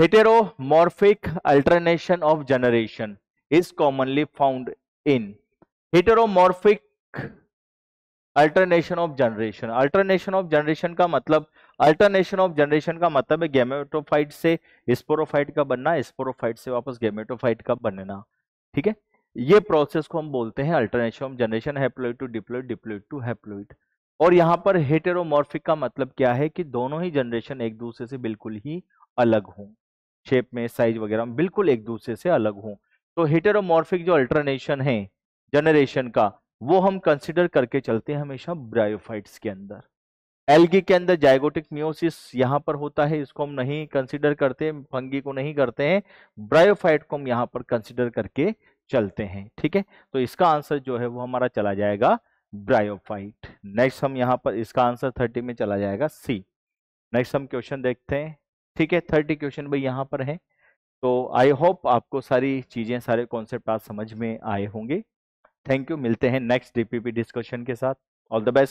heteromorphic alternation of generation is commonly found in heteromorphic alternation of generation alternation of generation का मतलब alternation of generation का मतलब है gametophyte से sporophyte का बनना स्पोरोफाइट से वापस गेमेटोफाइट का बनना ठीक है ये प्रोसेस को हम बोलते हैं alternation of generation haploid to diploid diploid to haploid और यहाँ पर हेटेरोमॉर्फिक का मतलब क्या है कि दोनों ही जनरेशन एक दूसरे से बिल्कुल ही अलग हों शेप में साइज वगैरह बिल्कुल एक दूसरे से अलग हों तो हिटेरोमोर्फिक जो अल्टरनेशन है जनरेशन का वो हम कंसिडर करके चलते हैं हमेशा ब्रायोफाइट्स के अंदर एल्गी के अंदर जायगोटिक म्योसिस यहाँ पर होता है इसको हम नहीं कंसिडर करते फंगी को नहीं करते हैं ब्रायोफाइट को हम यहाँ पर कंसिडर करके चलते हैं ठीक है तो इसका आंसर जो है वो हमारा चला जाएगा ब्रायोफाइट नेक्स्ट हम यहाँ पर इसका आंसर थर्टी में चला जाएगा सी नेक्स्ट हम क्वेश्चन देखते हैं ठीक है थर्टी क्वेश्चन भाई यहाँ पर है तो आई होप आपको सारी चीज़ें सारे कॉन्सेप्ट आज समझ में आए होंगे थैंक यू मिलते हैं नेक्स्ट डीपीपी डिस्कशन के साथ ऑल द बेस्ट